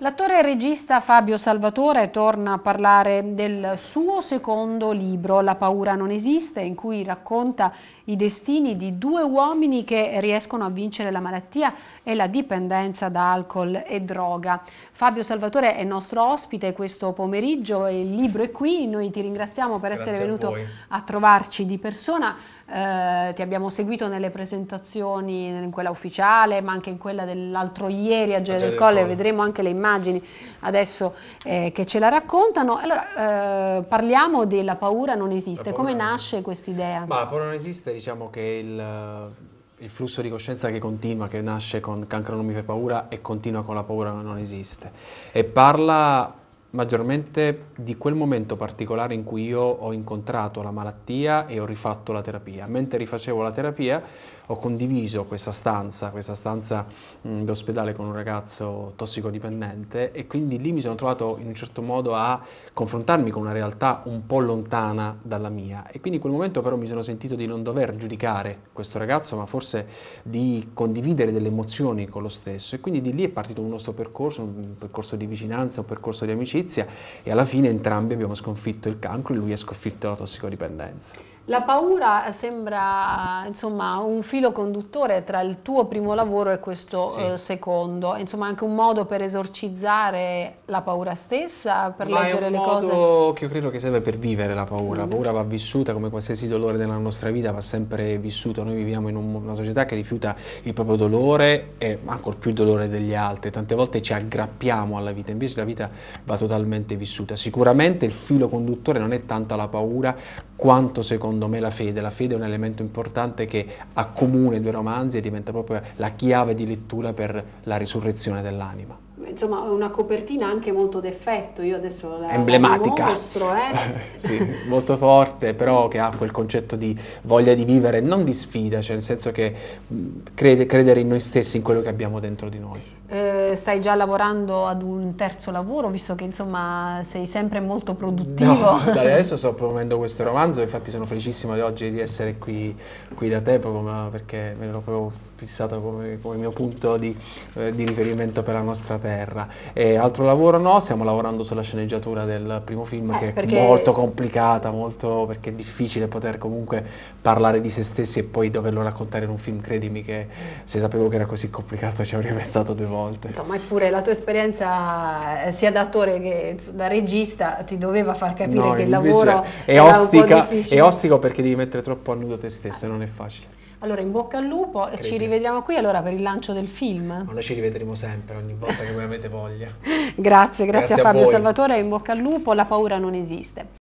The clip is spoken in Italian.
L'attore e regista Fabio Salvatore torna a parlare del suo secondo libro, La paura non esiste, in cui racconta i destini di due uomini che riescono a vincere la malattia e la dipendenza da alcol e droga. Fabio Salvatore è nostro ospite questo pomeriggio e il libro è qui, noi ti ringraziamo per Grazie essere venuto a, a trovarci di persona. Eh, ti abbiamo seguito nelle presentazioni, in quella ufficiale, ma anche in quella dell'altro ieri a Gioia del Colle, vedremo anche le immagini immagini adesso eh, che ce la raccontano. Allora, eh, parliamo della paura non esiste. Paura Come non nasce esiste. questa idea? Ma la paura non esiste, diciamo che il, eh, il, flusso di coscienza che continua, che nasce con Cancro non mi fa paura e continua con la paura non esiste. E parla maggiormente di quel momento particolare in cui io ho incontrato la malattia e ho rifatto la terapia. Mentre rifacevo la terapia ho condiviso questa stanza, questa stanza d'ospedale con un ragazzo tossicodipendente e quindi lì mi sono trovato in un certo modo a confrontarmi con una realtà un po' lontana dalla mia e quindi in quel momento però mi sono sentito di non dover giudicare questo ragazzo ma forse di condividere delle emozioni con lo stesso e quindi di lì è partito un nostro percorso, un percorso di vicinanza, un percorso di amicizia amicizia e alla fine entrambi abbiamo sconfitto il cancro e lui ha sconfitto la tossicodipendenza. La paura sembra insomma, un filo conduttore tra il tuo primo lavoro e questo sì. eh, secondo, insomma anche un modo per esorcizzare la paura stessa, per Ma leggere le cose. È un modo che io credo che serve per vivere la paura, la mm. paura va vissuta come qualsiasi dolore della nostra vita, va sempre vissuto, noi viviamo in un, una società che rifiuta il proprio dolore e ancor più il dolore degli altri, tante volte ci aggrappiamo alla vita, invece la vita va totalmente vissuta. Sicuramente il filo conduttore non è tanto la paura quanto secondo me la fede. La fede è un elemento importante che accomuna i due romanzi e diventa proprio la chiave di lettura per la risurrezione dell'anima. Insomma, una copertina anche molto d'effetto, io adesso la emblematica. La mostro, eh? sì, molto forte, però mm. che ha quel concetto di voglia di vivere, non di sfida, cioè nel senso che mm, crede, credere in noi stessi, in quello che abbiamo dentro di noi eh, stai già lavorando ad un terzo lavoro, visto che insomma sei sempre molto produttivo. No, adesso sto promuovendo questo romanzo, infatti sono felicissimo di oggi di essere qui, qui da te, proprio perché me l'ho proprio fissato come, come mio punto di, eh, di, riferimento per la nostra terra. E altro lavoro no, stiamo lavorando sulla sceneggiatura del primo film eh, che perché... è molto complicata, molto, perché è difficile poter comunque parlare di se stessi e poi doverlo raccontare in un film, credimi che se sapevo che era così complicato ci avrei pensato due volte volte. Insomma, eppure la tua esperienza eh, sia da attore che da regista ti doveva far capire no, che il lavoro è ostica, è ostico perché devi mettere troppo a nudo te stesso e non è facile. Allora, in bocca al lupo, Credo. ci rivediamo qui allora per il lancio del film. Ma noi ci rivedremo sempre, ogni volta che voi avete voglia. grazie, grazie, grazie a Fabio a Salvatore, in bocca al lupo, la paura non esiste.